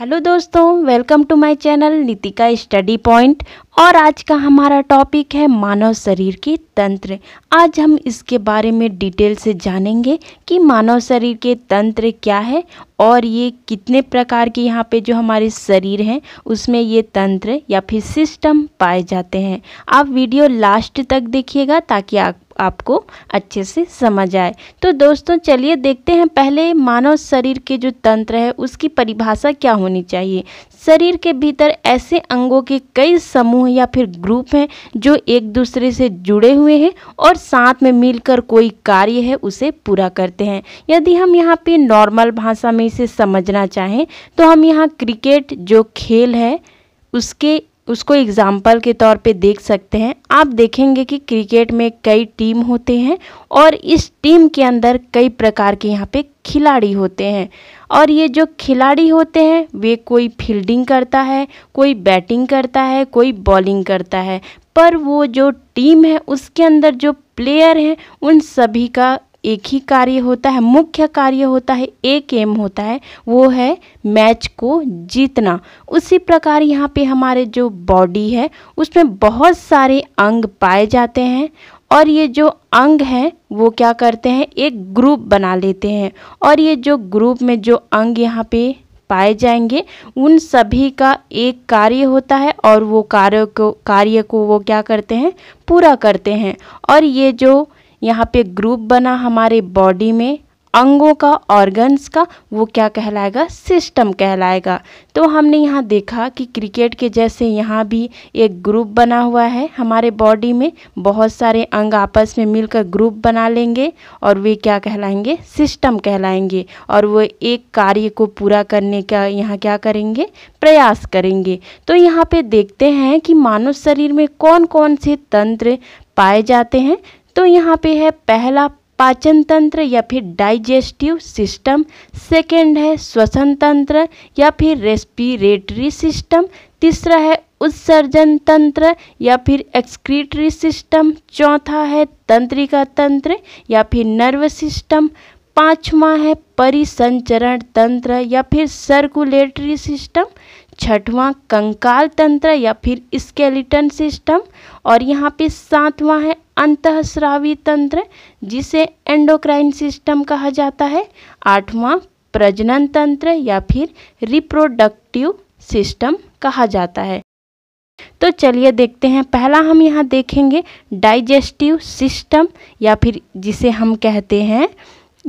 hello दोस्तों welcome to my channel Nitika study point और आज का हमारा टॉपिक है मानव शरीर के तंत्र आज हम इसके बारे में डिटेल से जानेंगे कि मानव शरीर के तंत्र क्या है और ये कितने प्रकार के यहाँ पे जो हमारे शरीर हैं उसमें ये तंत्र या फिर सिस्टम पाए जाते हैं आप वीडियो लास्ट तक देखिएगा ताकि आप आपको अच्छे से समझ आए तो दोस्तों चलिए देखते हैं पहले मानव शरीर के जो तंत्र है उसकी परिभाषा क्या होनी चाहिए शरीर के भीतर ऐसे अंगों के कई समूह या फिर ग्रुप हैं जो एक दूसरे से जुड़े हुए हैं और साथ में मिलकर कोई कार्य है उसे पूरा करते हैं यदि हम यहाँ पे नॉर्मल भाषा में इसे समझना चाहें तो हम यहाँ क्रिकेट जो खेल है उसके उसको एग्ज़ाम्पल के तौर पे देख सकते हैं आप देखेंगे कि क्रिकेट में कई टीम होते हैं और इस टीम के अंदर कई प्रकार के यहाँ पे खिलाड़ी होते हैं और ये जो खिलाड़ी होते हैं वे कोई फील्डिंग करता है कोई बैटिंग करता है कोई बॉलिंग करता है पर वो जो टीम है उसके अंदर जो प्लेयर हैं उन सभी का एक ही कार्य होता है मुख्य कार्य होता है एक एम होता है वो है मैच को जीतना उसी प्रकार यहाँ पे हमारे जो बॉडी है उसमें बहुत सारे अंग पाए जाते हैं और ये जो अंग हैं वो क्या करते हैं एक ग्रुप बना लेते हैं और ये जो ग्रुप में जो अंग यहाँ पे पाए जाएंगे उन सभी का एक कार्य होता है और वो कार्य को कार्य को वो क्या करते हैं पूरा करते हैं और ये जो यहाँ पे ग्रुप बना हमारे बॉडी में अंगों का ऑर्गन्स का वो क्या कहलाएगा सिस्टम कहलाएगा तो हमने यहाँ देखा कि क्रिकेट के जैसे यहाँ भी एक ग्रुप बना हुआ है हमारे बॉडी में बहुत सारे अंग आपस में मिलकर ग्रुप बना लेंगे और वे क्या कहलाएंगे सिस्टम कहलाएंगे और वो एक कार्य को पूरा करने का यहाँ क्या करेंगे प्रयास करेंगे तो यहाँ पे देखते हैं कि मानव शरीर में कौन कौन से तंत्र पाए जाते हैं तो यहाँ पे है पहला पाचन तंत्र या फिर डाइजेस्टिव सिस्टम सेकेंड है श्वसन तंत्र या फिर रेस्पिरेटरी सिस्टम तीसरा है उत्सर्जन तंत्र या फिर एक्सक्रीटरी सिस्टम चौथा है तंत्रिका तंत्र या फिर नर्व सिस्टम पांचवा है परिसंचरण तंत्र या फिर सर्कुलेटरी सिस्टम छठवां कंकाल तंत्र या फिर स्केलेटन सिस्टम और यहाँ पे सातवां है अंतःस्रावी तंत्र जिसे एंडोक्राइन सिस्टम कहा जाता है आठवां प्रजनन तंत्र या फिर रिप्रोडक्टिव सिस्टम कहा जाता है तो चलिए देखते हैं पहला हम यहाँ देखेंगे डाइजेस्टिव सिस्टम या फिर जिसे हम कहते हैं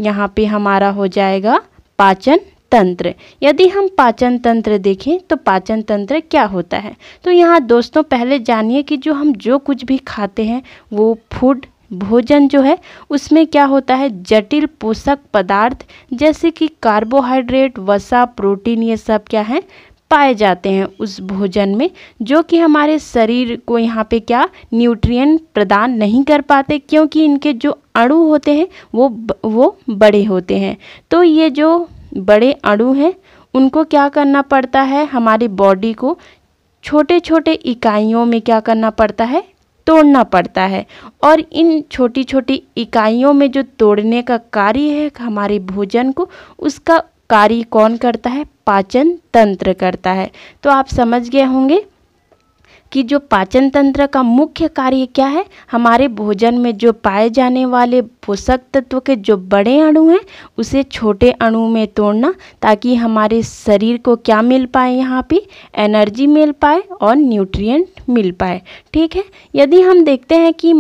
यहाँ पे हमारा हो जाएगा पाचन तंत्र यदि हम पाचन तंत्र देखें तो पाचन तंत्र क्या होता है तो यहाँ दोस्तों पहले जानिए कि जो हम जो कुछ भी खाते हैं वो फूड भोजन जो है उसमें क्या होता है जटिल पोषक पदार्थ जैसे कि कार्बोहाइड्रेट वसा प्रोटीन ये सब क्या है पाए जाते हैं उस भोजन में जो कि हमारे शरीर को यहाँ पे क्या न्यूट्रिएंट प्रदान नहीं कर पाते क्योंकि इनके जो अणु होते हैं वो वो बड़े होते हैं तो ये जो बड़े अणु हैं उनको क्या करना पड़ता है हमारी बॉडी को छोटे छोटे इकाइयों में क्या करना पड़ता है तोड़ना पड़ता है और इन छोटी छोटी इकाइयों में जो तोड़ने का कार्य है हमारे भोजन को उसका कार्य कौन करता है पाचन तंत्र करता है तो आप समझ गए होंगे कि जो पाचन तंत्र का मुख्य कार्य क्या है हमारे भोजन में जो पाए जाने वाले पोषक तत्व के जो बड़े अणु हैं उसे छोटे अणु में तोड़ना ताकि हमारे शरीर को क्या मिल पाए यहाँ पे एनर्जी मिल पाए और न्यूट्रिएंट मिल पाए ठीक है यदि हम देखते हैं कि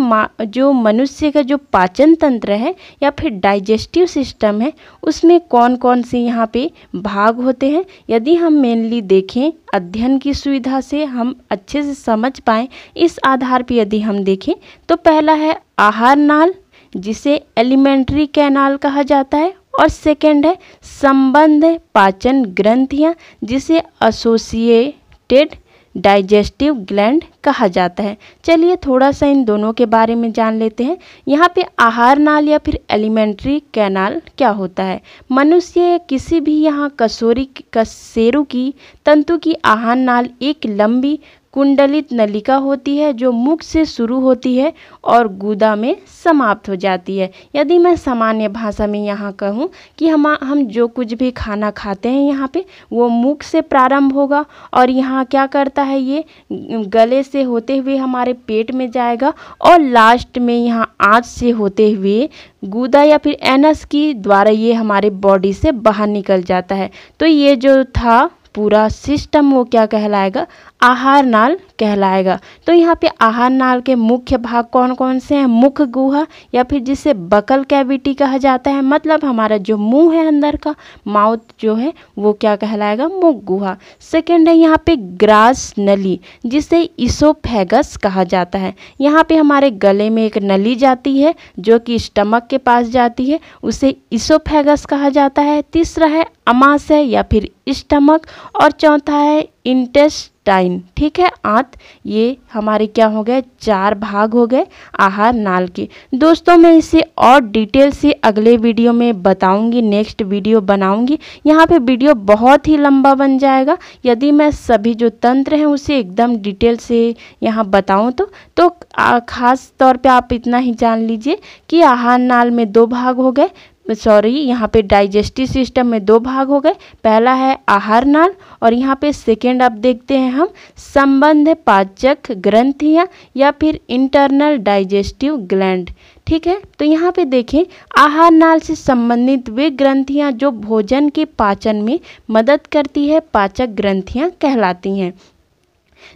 जो मनुष्य का जो पाचन तंत्र है या फिर डाइजेस्टिव सिस्टम है उसमें कौन कौन से यहाँ पे भाग होते हैं यदि हम मेनली देखें अध्ययन की सुविधा से हम अच्छे से समझ पाए इस आधार पर यदि हम देखें तो पहला है आहार नाल जिसे एलिमेंट्री कैनाल कहा जाता है और सेकंड है संबंध पाचन ग्रंथियाँ जिसे एसोसिएटेड डाइजेस्टिव ग्लैंड कहा जाता है चलिए थोड़ा सा इन दोनों के बारे में जान लेते हैं यहाँ पे आहार नाल या फिर एलिमेंट्री कैनाल क्या होता है मनुष्य किसी भी यहाँ कसोरी कसेरु की तंतु की आहार नाल एक लंबी कुंडलित नलिका होती है जो मुख से शुरू होती है और गुदा में समाप्त हो जाती है यदि मैं सामान्य भाषा में यहाँ कहूँ कि हम हम जो कुछ भी खाना खाते हैं यहाँ पे वो मुख से प्रारंभ होगा और यहाँ क्या करता है ये गले से होते हुए हमारे पेट में जाएगा और लास्ट में यहाँ आँच से होते हुए गुदा या फिर एनस की द्वारा ये हमारे बॉडी से बाहर निकल जाता है तो ये जो था पूरा सिस्टम वो क्या कहलाएगा आहार नाल कहलाएगा तो यहाँ पे आहार नाल के मुख्य भाग कौन कौन से हैं मुख गुहा या फिर जिसे बकल कैविटी कहा जाता है मतलब हमारा जो मुंह है अंदर का माउथ जो है वो क्या कहलाएगा मुख गुहा सेकेंड है यहाँ पे ग्रास नली जिसे इसोफेगस कहा जाता है यहाँ पे हमारे गले में एक नली जाती है जो कि स्टमक के पास जाती है उसे इसोफेगस कहा जाता है तीसरा है अमाशय या फिर स्टमक और चौथा है इंटेस्टाइन ठीक है आंत साथ ये हमारे क्या हो गए चार भाग हो गए आहार नाल के दोस्तों मैं इसे और डिटेल से अगले वीडियो में बताऊंगी नेक्स्ट वीडियो बनाऊंगी यहाँ पे वीडियो बहुत ही लंबा बन जाएगा यदि मैं सभी जो तंत्र हैं उसे एकदम डिटेल से यहाँ बताऊँ तो, तो ख़ास तौर पर आप इतना ही जान लीजिए कि आहार नाल में दो भाग हो गए सॉरी यहाँ पे डाइजेस्टिव सिस्टम में दो भाग हो गए पहला है आहार नाल और यहाँ पे सेकेंड आप देखते हैं हम संबंध पाचक ग्रंथियाँ या फिर इंटरनल डाइजेस्टिव ग्लैंड ठीक है तो यहाँ पे देखें आहार नाल से संबंधित वे ग्रंथियाँ जो भोजन के पाचन में मदद करती है पाचक ग्रंथियाँ कहलाती हैं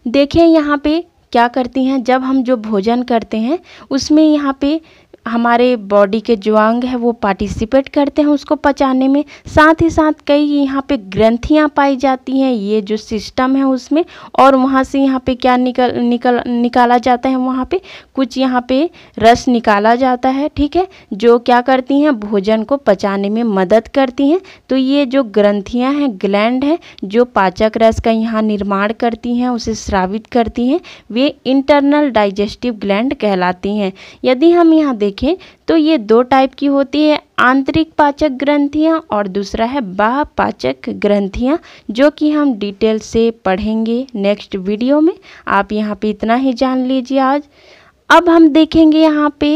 देखें यहाँ पे क्या करती हैं जब हम जो भोजन करते हैं उसमें यहाँ पे हमारे बॉडी के जो अंग है वो पार्टिसिपेट करते हैं उसको पचाने में साथ ही साथ कई यहाँ पे ग्रंथियाँ पाई जाती हैं ये जो सिस्टम है उसमें और वहाँ से यहाँ पे क्या निकल निकल निकाला जाता है वहाँ पे कुछ यहाँ पे रस निकाला जाता है ठीक है जो क्या करती हैं भोजन को पचाने में मदद करती हैं तो ये जो ग्रंथियाँ हैं ग्लैंड हैं जो पाचक रस का यहाँ निर्माण करती हैं उसे श्रावित करती हैं वे इंटरनल डाइजेस्टिव ग्लैंड कहलाती हैं यदि हम यहाँ देखें तो ये दो टाइप की होती है आंतरिक पाचक ग्रंथियां और दूसरा है बाह पाचक ग्रंथियां जो कि हम डिटेल से पढ़ेंगे नेक्स्ट वीडियो में आप यहाँ पे इतना ही जान लीजिए आज अब हम देखेंगे यहाँ पे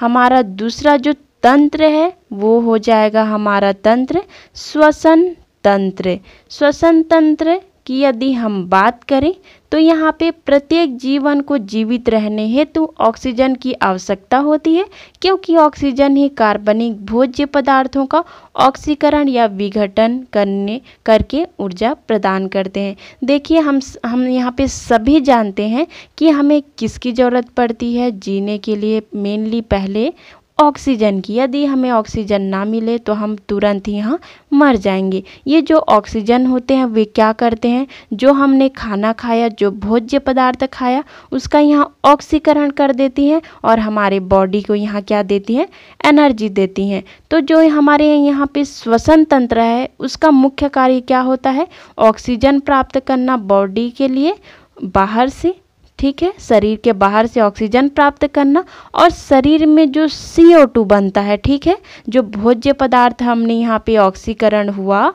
हमारा दूसरा जो तंत्र है वो हो जाएगा हमारा तंत्र श्वसन तंत्र श्वसन तंत्र कि यदि हम बात करें तो यहाँ पे प्रत्येक जीवन को जीवित रहने हेतु ऑक्सीजन की आवश्यकता होती है क्योंकि ऑक्सीजन ही कार्बनिक भोज्य पदार्थों का ऑक्सीकरण या विघटन करने करके ऊर्जा प्रदान करते हैं देखिए हम हम यहाँ पे सभी जानते हैं कि हमें किसकी ज़रूरत पड़ती है जीने के लिए मेनली पहले ऑक्सीजन की यदि हमें ऑक्सीजन ना मिले तो हम तुरंत यहाँ मर जाएंगे ये जो ऑक्सीजन होते हैं वे क्या करते हैं जो हमने खाना खाया जो भोज्य पदार्थ खाया उसका यहाँ ऑक्सीकरण कर देती हैं और हमारे बॉडी को यहाँ क्या देती हैं एनर्जी देती हैं तो जो हमारे यहाँ पे श्वसन तंत्र है उसका मुख्य कार्य क्या होता है ऑक्सीजन प्राप्त करना बॉडी के लिए बाहर से ठीक है शरीर के बाहर से ऑक्सीजन प्राप्त करना और शरीर में जो सी ओ टू बनता है ठीक है जो भोज्य पदार्थ हमने यहाँ पे ऑक्सीकरण हुआ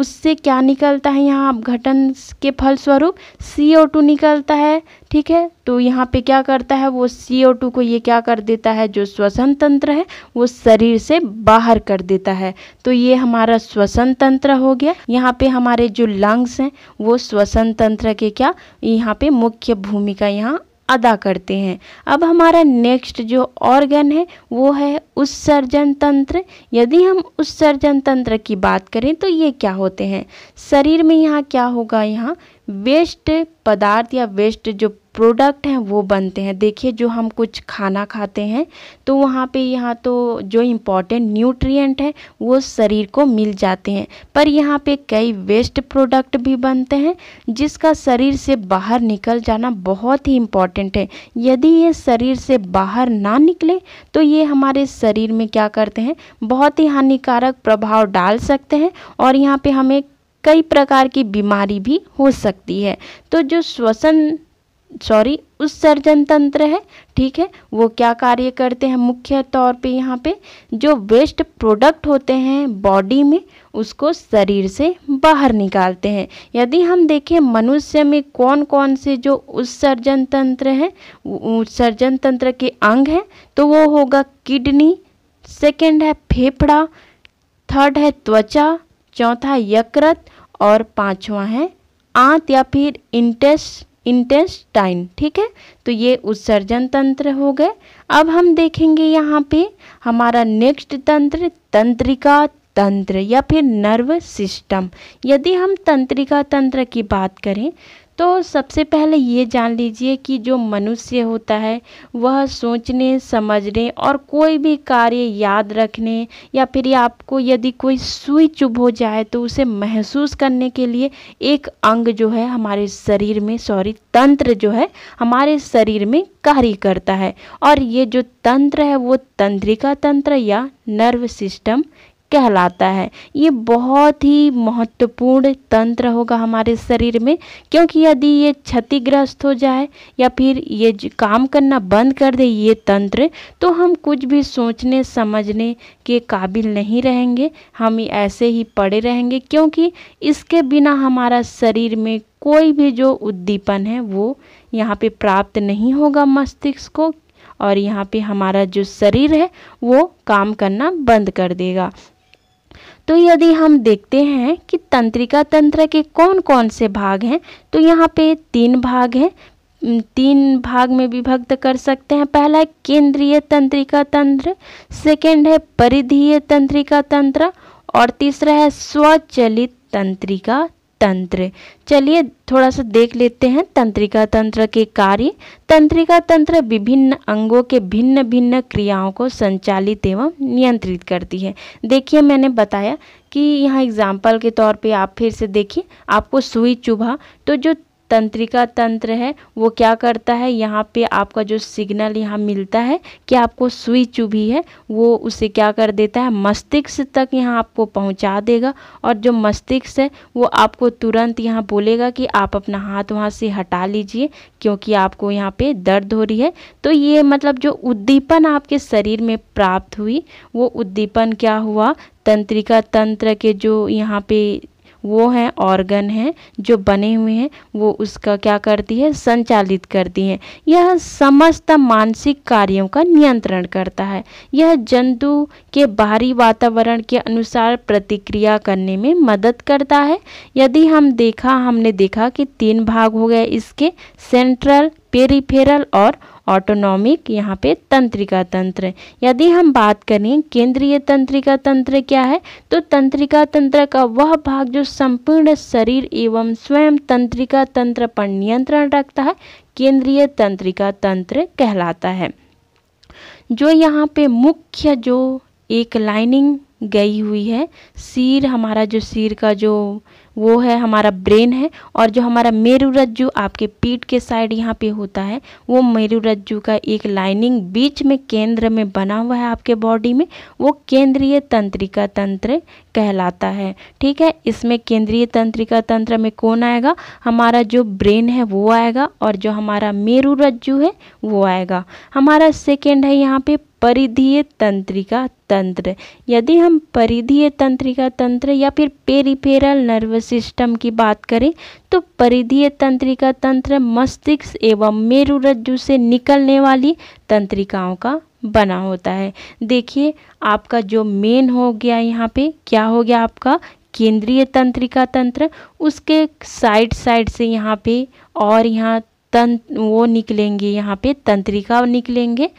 उससे क्या निकलता है यहाँ अपघटन के फलस्वरूप सी ओ टू निकलता है ठीक है तो यहाँ पे क्या करता है वो सी ओ टू को ये क्या कर देता है जो श्वसन तंत्र है वो शरीर से बाहर कर देता है तो ये हमारा श्वसन तंत्र हो गया यहाँ पे हमारे जो लंग्स हैं वो श्वसन तंत्र के क्या यहाँ पे मुख्य भूमिका यहाँ अदा करते हैं अब हमारा नेक्स्ट जो ऑर्गन है वो है उत्सर्जन तंत्र यदि हम उत्सर्जन तंत्र की बात करें तो ये क्या होते हैं शरीर में यहाँ क्या होगा यहाँ वेस्ट पदार्थ या वेस्ट जो प्रोडक्ट हैं वो बनते हैं देखिए जो हम कुछ खाना खाते हैं तो वहाँ पे यहाँ तो जो इम्पोर्टेंट न्यूट्रिएंट है वो शरीर को मिल जाते हैं पर यहाँ पे कई वेस्ट प्रोडक्ट भी बनते हैं जिसका शरीर से बाहर निकल जाना बहुत ही इम्पॉर्टेंट है यदि ये शरीर से बाहर ना निकले तो ये हमारे शरीर में क्या करते हैं बहुत ही हानिकारक प्रभाव डाल सकते हैं और यहाँ पर हमें कई प्रकार की बीमारी भी हो सकती है तो जो श्वसन सॉरी उत्सर्जन तंत्र है ठीक है वो क्या कार्य करते हैं मुख्य तौर पे यहाँ पे जो वेस्ट प्रोडक्ट होते हैं बॉडी में उसको शरीर से बाहर निकालते हैं यदि हम देखें मनुष्य में कौन कौन से जो उत्सर्जन तंत्र हैं उत्सर्जन तंत्र के अंग हैं तो वो होगा किडनी सेकंड है फेफड़ा थर्ड है त्वचा चौथा यकृत और पाँचवा है आंत या फिर इंटेस्ट इंटेस्टाइन ठीक है तो ये उत्सर्जन तंत्र हो गए अब हम देखेंगे यहाँ पे हमारा नेक्स्ट तंत्र तंत्रिका तंत्र या फिर नर्व सिस्टम यदि हम तंत्रिका तंत्र की बात करें तो सबसे पहले ये जान लीजिए कि जो मनुष्य होता है वह सोचने समझने और कोई भी कार्य याद रखने या फिर आपको यदि कोई सुई चुभ हो जाए तो उसे महसूस करने के लिए एक अंग जो है हमारे शरीर में सॉरी तंत्र जो है हमारे शरीर में कार्य करता है और ये जो तंत्र है वो तंत्रिका तंत्र या नर्व सिस्टम कहलाता है ये बहुत ही महत्वपूर्ण तंत्र होगा हमारे शरीर में क्योंकि यदि ये क्षतिग्रस्त हो जाए या फिर ये काम करना बंद कर दे ये तंत्र तो हम कुछ भी सोचने समझने के काबिल नहीं रहेंगे हम ऐसे ही पड़े रहेंगे क्योंकि इसके बिना हमारा शरीर में कोई भी जो उद्दीपन है वो यहाँ पे प्राप्त नहीं होगा मस्तिष्क को और यहाँ पे हमारा जो शरीर है वो काम करना बंद कर देगा तो यदि हम देखते हैं कि तंत्रिका तंत्र के कौन कौन से भाग हैं तो यहाँ पे तीन भाग हैं तीन भाग में विभक्त कर सकते हैं पहला है केंद्रीय तंत्रिका तंत्र सेकंड है परिधीय तंत्रिका तंत्र और तीसरा है स्वचलित तंत्रिका तंत्र चलिए थोड़ा सा देख लेते हैं तंत्रिका तंत्र के कार्य तंत्रिका तंत्र विभिन्न अंगों के भिन्न भिन्न क्रियाओं को संचालित एवं नियंत्रित करती है देखिए मैंने बताया कि यहाँ एग्जाम्पल के तौर पे आप फिर से देखिए आपको सुई चुभा तो जो तंत्रिका तंत्र है वो क्या करता है यहाँ पे आपका जो सिग्नल यहाँ मिलता है कि आपको सुई चुभी है वो उसे क्या कर देता है मस्तिष्क तक यहाँ आपको पहुँचा देगा और जो मस्तिष्क है वो आपको तुरंत यहाँ बोलेगा कि आप अपना हाथ वहाँ से हटा लीजिए क्योंकि आपको यहाँ पे दर्द हो रही है तो ये मतलब जो उद्दीपन आपके शरीर में प्राप्त हुई वो उद्दीपन क्या हुआ तंत्रिका तंत्र के जो यहाँ पे वो हैं ऑर्गन हैं जो बने हुए हैं वो उसका क्या करती है संचालित करती हैं यह समस्त मानसिक कार्यों का नियंत्रण करता है यह जंतु के बाहरी वातावरण के अनुसार प्रतिक्रिया करने में मदद करता है यदि हम देखा हमने देखा कि तीन भाग हो गए इसके सेंट्रल पेरीफेरल और ऑटोनॉमिक यहाँ पे तंत्रिका तंत्र यदि हम बात करें केंद्रीय तंत्रिका तंत्र क्या है तो तंत्रिका तंत्र का वह भाग जो संपूर्ण शरीर एवं स्वयं तंत्रिका तंत्र पर नियंत्रण रखता है केंद्रीय तंत्रिका तंत्र कहलाता है जो यहाँ पे मुख्य जो एक लाइनिंग गई हुई है सिर हमारा जो सिर का जो वो है हमारा ब्रेन है और जो हमारा मेरु रज्जु आपके पीठ के साइड यहाँ पे होता है वो मेरु रज्जु का एक लाइनिंग बीच में केंद्र में बना हुआ है आपके बॉडी में वो केंद्रीय तंत्रिका तंत्र कहलाता है ठीक है इसमें केंद्रीय तंत्रिका तंत्र में कौन आएगा हमारा जो ब्रेन है वो आएगा और जो हमारा मेरु रज्जु है वो आएगा हमारा सेकेंड है यहाँ पे परिधीय तंत्रिका तंत्र यदि हम परिधीय तंत्रिका तंत्र या फिर पेरिफेरल नर्वस सिस्टम की बात करें तो परिधीय तंत्रिका तंत्र मस्तिष्क एवं मेरुरज्जु से निकलने वाली तंत्रिकाओं का बना होता है देखिए आपका जो मेन हो गया यहाँ पे क्या हो गया आपका केंद्रीय तंत्रिका तंत्र उसके साइड साइड से यहाँ पे और यहाँ तंत्र वो निकलेंगे यहाँ पे तंत्रिका निकलेंगे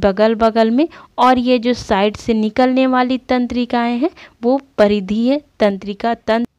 बगल बगल में और ये जो साइड से निकलने वाली तंत्रिकाएं हैं वो परिधीय तंत्रिका तंत्र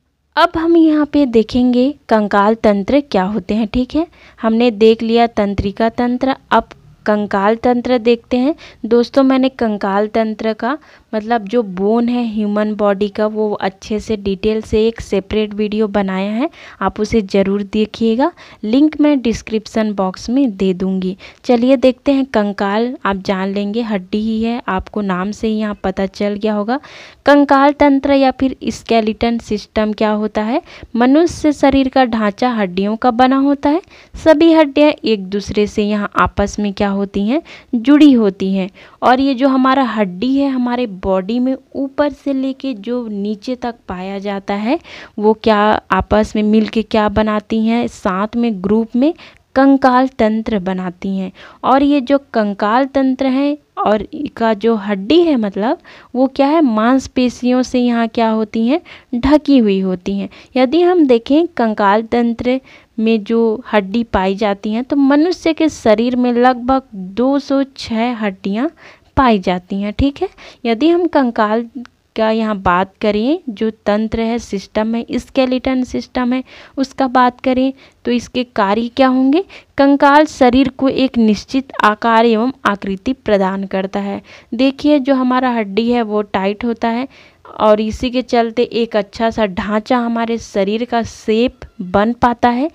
अब हम यहाँ पे देखेंगे कंकाल तंत्र क्या होते हैं ठीक है हमने देख लिया तंत्रिका तंत्र अब कंकाल तंत्र देखते हैं दोस्तों मैंने कंकाल तंत्र का मतलब जो बोन है ह्यूमन बॉडी का वो अच्छे से डिटेल से एक सेपरेट वीडियो बनाया है आप उसे ज़रूर देखिएगा लिंक मैं डिस्क्रिप्सन बॉक्स में दे दूँगी चलिए देखते हैं कंकाल आप जान लेंगे हड्डी ही है आपको नाम से ही यहाँ पता चल गया होगा कंकाल तंत्र या फिर स्केलेटन सिस्टम क्या होता है मनुष्य शरीर का ढांचा हड्डियों का बना होता है सभी हड्डियाँ एक दूसरे से यहाँ आपस में क्या होती हैं जुड़ी होती हैं और ये जो हमारा हड्डी है हमारे बॉडी में ऊपर से लेके जो नीचे तक पाया जाता है वो क्या आपस में मिल के क्या बनाती हैं साथ में ग्रुप में कंकाल तंत्र बनाती हैं और ये जो कंकाल तंत्र है और का जो हड्डी है मतलब वो क्या है मांसपेशियों से यहाँ क्या होती हैं ढकी हुई होती हैं यदि हम देखें कंकाल तंत्र में जो हड्डी पाई जाती हैं तो मनुष्य के शरीर में लगभग 206 हड्डियाँ पाई जाती हैं ठीक है यदि हम कंकाल का यहाँ बात करें जो तंत्र है सिस्टम है स्केलेटन सिस्टम है उसका बात करें तो इसके कार्य क्या होंगे कंकाल शरीर को एक निश्चित आकार एवं आकृति प्रदान करता है देखिए जो हमारा हड्डी है वो टाइट होता है और इसी के चलते एक अच्छा सा ढांचा हमारे शरीर का सेप बन पाता है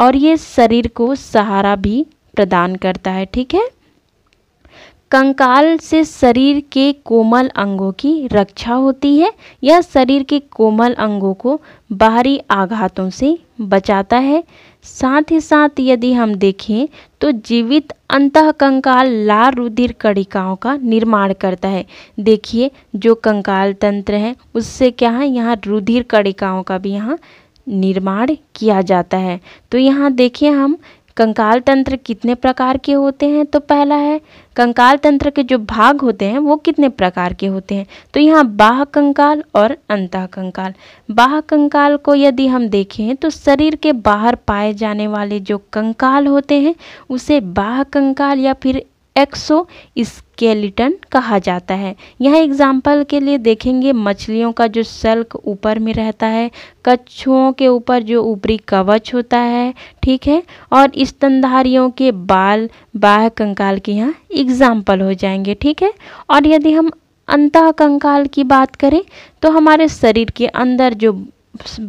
और ये शरीर को सहारा भी प्रदान करता है ठीक है कंकाल से शरीर के कोमल अंगों की रक्षा होती है यह शरीर के कोमल अंगों को बाहरी आघातों से बचाता है साथ ही साथ यदि हम देखें तो जीवित अंत कंकाल लाल रुधिर कणिकाओं का निर्माण करता है देखिए जो कंकाल तंत्र है उससे क्या है यहाँ रुधिर कणिकाओं का भी यहाँ निर्माण किया जाता है तो यहाँ देखिए हम कंकाल तंत्र कितने प्रकार के होते हैं तो पहला है कंकाल तंत्र के जो भाग होते हैं वो कितने प्रकार के होते हैं तो यहाँ बाह कंकाल और अंतः कंकाल बाह कंकाल को यदि हम देखें तो शरीर के बाहर पाए जाने वाले जो कंकाल होते हैं उसे बाह कंकाल या फिर एक्सो स्केलेटन कहा जाता है यह एग्जाम्पल के लिए देखेंगे मछलियों का जो सल्क ऊपर में रहता है कछुओं के ऊपर जो ऊपरी कवच होता है ठीक है और स्तनधारियों के बाल बाह कंकाल के यहाँ एग्जाम्पल हो जाएंगे ठीक है और यदि हम अंत कंकाल की बात करें तो हमारे शरीर के अंदर जो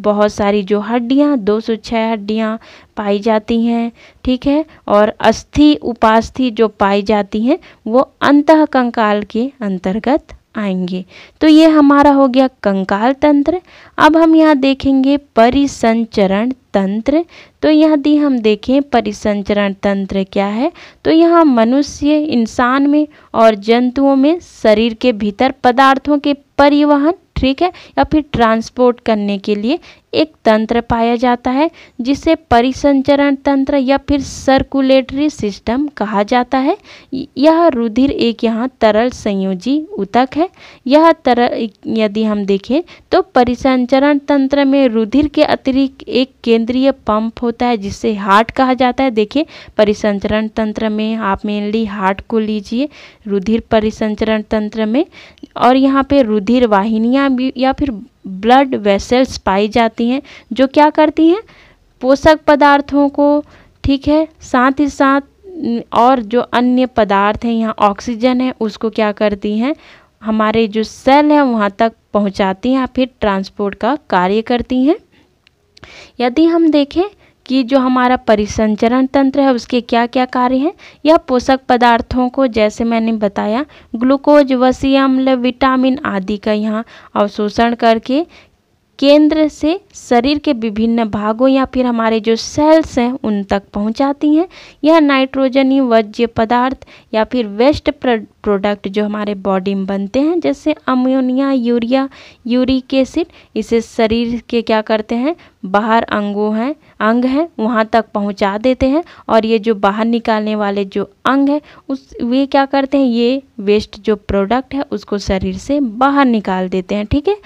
बहुत सारी जो हड्डियाँ 206 हड्डियाँ पाई जाती हैं ठीक है और अस्थि उपास्थि जो पाई जाती हैं वो अंत कंकाल के अंतर्गत आएंगे तो ये हमारा हो गया कंकाल तंत्र अब हम यहाँ देखेंगे परिसंचरण तंत्र तो यदि हम देखें परिसंचरण तंत्र क्या है तो यहाँ मनुष्य इंसान में और जंतुओं में शरीर के भीतर पदार्थों के परिवहन ठीक है या फिर ट्रांसपोर्ट करने के लिए एक तंत्र पाया जाता है जिसे परिसंचरण तंत्र या फिर सर्कुलेटरी सिस्टम कहा जाता है यह रुधिर एक यहाँ तरल संयोजी उतक है यह तरल यदि हम देखें तो परिसंचरण तंत्र में रुधिर के अतिरिक्त एक केंद्रीय पंप होता है जिसे हार्ट कहा जाता है देखिए परिसंचरण तंत्र में आप मेनली हार्ट को लीजिए रुधिर परिसंचरण तंत्र में और यहाँ पे रुधिर वाहिनियाँ या फिर ब्लड वेसल्स पाई जाती हैं जो क्या करती हैं पोषक पदार्थों को ठीक है साथ ही साथ और जो अन्य पदार्थ हैं यहाँ ऑक्सीजन है उसको क्या करती हैं हमारे जो सेल हैं वहाँ तक पहुँचाती हैं या फिर ट्रांसपोर्ट का कार्य करती हैं यदि हम देखें कि जो हमारा परिसंचरण तंत्र है उसके क्या क्या कार्य हैं यह पोषक पदार्थों को जैसे मैंने बताया ग्लूकोज वसी अम्ल विटामिन आदि का यहाँ अवशोषण करके केंद्र से शरीर के विभिन्न भागों या फिर हमारे जो सेल्स हैं उन तक पहुंचाती हैं यह नाइट्रोजन ही वज्य पदार्थ या फिर वेस्ट प्रोडक्ट जो हमारे बॉडी में बनते हैं जैसे अमोनिया यूरिया यूरिक एसिड इसे शरीर के क्या करते हैं बाहर अंगों हैं अंग हैं वहाँ तक पहुँचा देते हैं और ये जो बाहर निकालने वाले जो अंग है उस वे क्या करते हैं ये वेस्ट जो प्रोडक्ट है उसको शरीर से बाहर निकाल देते हैं ठीक है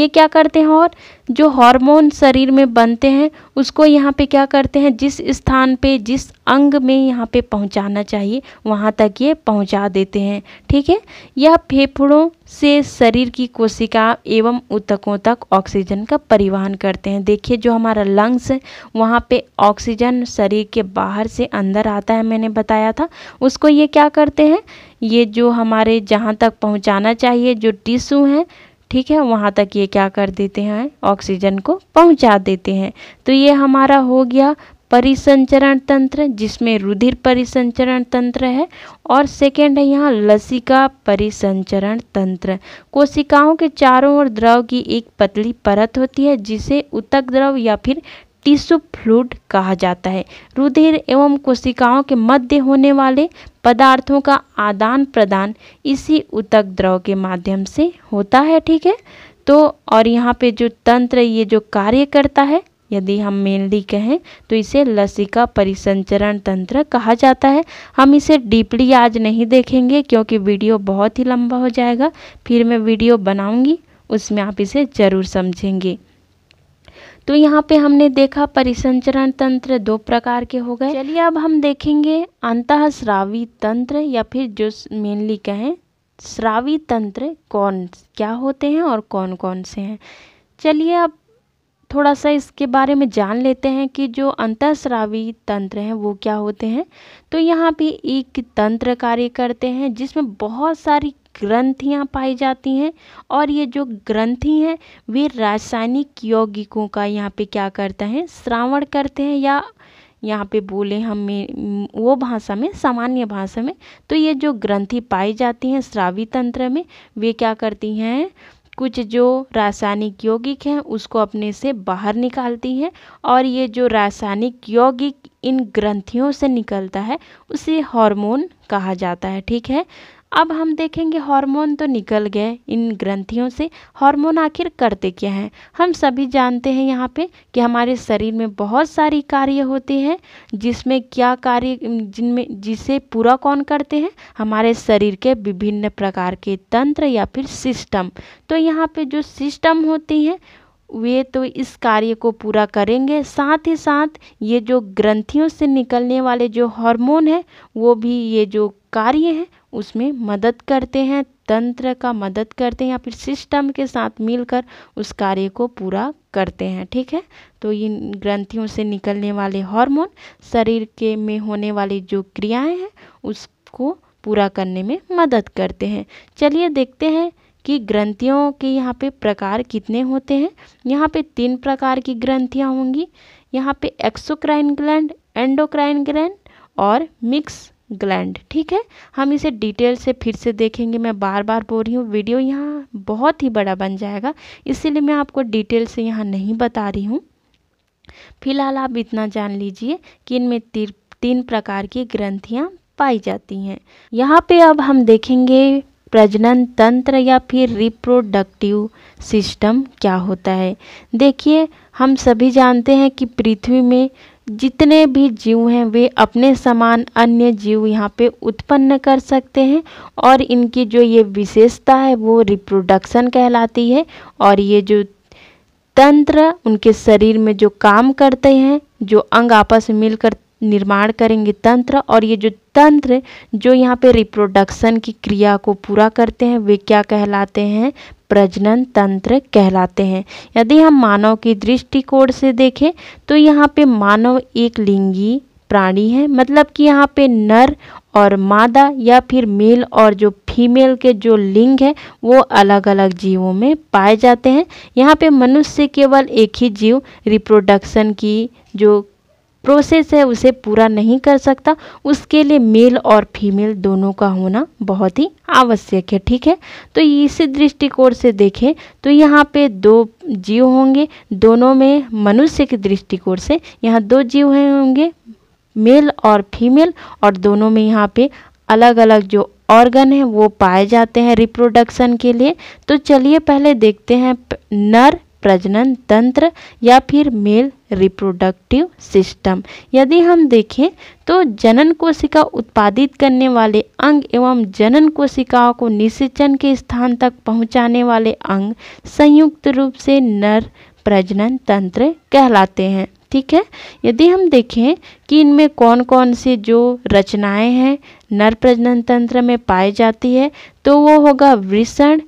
ये क्या करते हैं और जो हार्मोन शरीर में बनते हैं उसको यहाँ पे क्या करते हैं जिस स्थान पे जिस अंग में यहाँ पे पहुँचाना चाहिए वहाँ तक ये पहुँचा देते हैं ठीक है यह फेफड़ों से शरीर की कोशिका एवं ऊतकों तक ऑक्सीजन का परिवहन करते हैं देखिए जो हमारा लंग्स है वहाँ पे ऑक्सीजन शरीर के बाहर से अंदर आता है मैंने बताया था उसको ये क्या करते हैं ये जो हमारे जहाँ तक पहुँचाना चाहिए जो टिश्यू हैं ठीक है वहाँ तक ये क्या कर देते हैं ऑक्सीजन को पहुँचा देते हैं तो ये हमारा हो गया परिसंचरण तंत्र जिसमें रुधिर परिसंचरण तंत्र है और सेकेंड है यहाँ लसिका परिसंचरण तंत्र कोशिकाओं के चारों ओर द्रव की एक पतली परत होती है जिसे उतक द्रव या फिर टिश्यू फ्लूड कहा जाता है रुधिर एवं कोशिकाओं के मध्य होने वाले पदार्थों का आदान प्रदान इसी उतक द्रव के माध्यम से होता है ठीक है तो और यहाँ पे जो तंत्र ये जो कार्य करता है यदि हम मेनली कहें तो इसे लसिका परिसंचरण तंत्र कहा जाता है हम इसे डीपली आज नहीं देखेंगे क्योंकि वीडियो बहुत ही लंबा हो जाएगा फिर मैं वीडियो बनाऊंगी उसमें आप इसे ज़रूर समझेंगे तो यहाँ पे हमने देखा परिसंचरण तंत्र दो प्रकार के हो गए चलिए अब हम देखेंगे अंतः श्रावी तंत्र या फिर जो मेनली कहें श्रावी तंत्र कौन क्या होते हैं और कौन कौन से हैं चलिए अब थोड़ा सा इसके बारे में जान लेते हैं कि जो श्रावी तंत्र हैं वो क्या होते हैं तो यहाँ पे एक तंत्र कार्य करते हैं जिसमें बहुत सारी ग्रंथियाँ पाई जाती हैं और ये जो ग्रंथि हैं वे रासायनिक यौगिकों का यहाँ पे क्या करते हैं श्रावण करते हैं या यहाँ पे बोले हमें वो भाषा में सामान्य भाषा में तो ये जो ग्रंथि पाई जाती हैं श्रावी तंत्र में वे क्या करती हैं कुछ जो रासायनिक यौगिक हैं उसको अपने से बाहर निकालती हैं और ये जो रासायनिक यौगिक इन ग्रंथियों से निकलता है उसे हार्मोन कहा जाता है ठीक है अब हम देखेंगे हार्मोन तो निकल गए इन ग्रंथियों से हार्मोन आखिर करते क्या हैं हम सभी जानते हैं यहाँ पे कि हमारे शरीर में बहुत सारी कार्य होते हैं जिसमें क्या कार्य जिनमें जिसे पूरा कौन करते हैं हमारे शरीर के विभिन्न प्रकार के तंत्र या फिर सिस्टम तो यहाँ पे जो सिस्टम होते हैं वे तो इस कार्य को पूरा करेंगे साथ ही साथ ये जो ग्रंथियों से निकलने वाले जो हार्मोन हैं वो भी ये जो कार्य हैं उसमें मदद करते हैं तंत्र का मदद करते हैं या फिर सिस्टम के साथ मिलकर उस कार्य को पूरा करते हैं ठीक है तो इन ग्रंथियों से निकलने वाले हार्मोन शरीर के में होने वाली जो क्रियाएं हैं उसको पूरा करने में मदद करते हैं चलिए देखते हैं कि ग्रंथियों के यहाँ पे प्रकार कितने होते हैं यहाँ पे तीन प्रकार की ग्रंथियाँ होंगी यहाँ पे एक्सोक्राइन ग्लैंड एंडोक्राइन ग्लैंड और मिक्स ग्लैंड ठीक है हम इसे डिटेल से फिर से देखेंगे मैं बार बार बोल रही हूँ वीडियो यहाँ बहुत ही बड़ा बन जाएगा इसीलिए मैं आपको डिटेल से यहाँ नहीं बता रही हूँ फिलहाल आप इतना जान लीजिए कि इनमें तीन प्रकार की ग्रंथियाँ पाई जाती हैं यहाँ पे अब हम देखेंगे प्रजनन तंत्र या फिर रिप्रोडक्टिव सिस्टम क्या होता है देखिए हम सभी जानते हैं कि पृथ्वी में जितने भी जीव हैं वे अपने समान अन्य जीव यहाँ पे उत्पन्न कर सकते हैं और इनकी जो ये विशेषता है वो रिप्रोडक्शन कहलाती है और ये जो तंत्र उनके शरीर में जो काम करते हैं जो अंग आपस में मिलकर निर्माण करेंगे तंत्र और ये जो तंत्र जो यहाँ पे रिप्रोडक्शन की क्रिया को पूरा करते हैं वे क्या कहलाते हैं प्रजनन तंत्र कहलाते हैं यदि हम मानव की दृष्टिकोण से देखें तो यहाँ पे मानव एक लिंगी प्राणी है मतलब कि यहाँ पे नर और मादा या फिर मेल और जो फीमेल के जो लिंग है वो अलग अलग जीवों में पाए जाते हैं यहाँ पे मनुष्य केवल एक ही जीव रिप्रोडक्शन की जो प्रोसेस है उसे पूरा नहीं कर सकता उसके लिए मेल और फीमेल दोनों का होना बहुत ही आवश्यक है ठीक है तो इसी दृष्टिकोण से देखें तो यहाँ पे दो जीव होंगे दोनों में मनुष्य के दृष्टिकोण से यहाँ दो जीव हैं होंगे मेल और फीमेल और दोनों में यहाँ पे अलग अलग जो ऑर्गन है वो पाए जाते हैं रिप्रोडक्शन के लिए तो चलिए पहले देखते हैं नर प्रजनन तंत्र या फिर मेल रिप्रोडक्टिव सिस्टम यदि हम देखें तो जनन कोशिका उत्पादित करने वाले अंग एवं जनन कोशिकाओं को निषेचन के स्थान तक पहुंचाने वाले अंग संयुक्त रूप से नर प्रजनन तंत्र कहलाते हैं ठीक है यदि हम देखें कि इनमें कौन कौन से जो रचनाएं हैं नर प्रजनन तंत्र में पाई जाती है तो वो होगा वृषण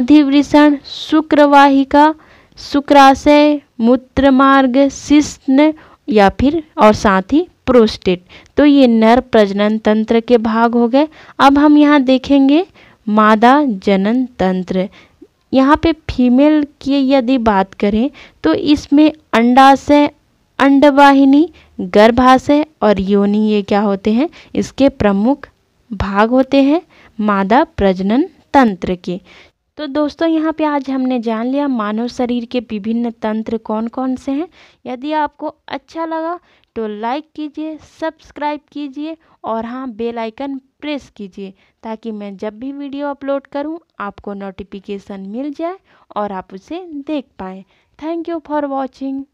अधिवृषण शुक्रवाहिका शुक्राशय मूत्र मार्ग शिष्ण या फिर और साथ ही प्रोस्टेट तो ये नर प्रजनन तंत्र के भाग हो गए अब हम यहाँ देखेंगे मादा जनन तंत्र यहाँ पे फीमेल की यदि बात करें तो इसमें अंडाशय अंडवाहिनी गर्भाशय और योनि ये क्या होते हैं इसके प्रमुख भाग होते हैं मादा प्रजनन तंत्र के तो दोस्तों यहाँ पे आज हमने जान लिया मानव शरीर के विभिन्न तंत्र कौन कौन से हैं यदि आपको अच्छा लगा तो लाइक कीजिए सब्सक्राइब कीजिए और हाँ बेल आइकन प्रेस कीजिए ताकि मैं जब भी वीडियो अपलोड करूँ आपको नोटिफिकेशन मिल जाए और आप उसे देख पाएँ थैंक यू फॉर वॉचिंग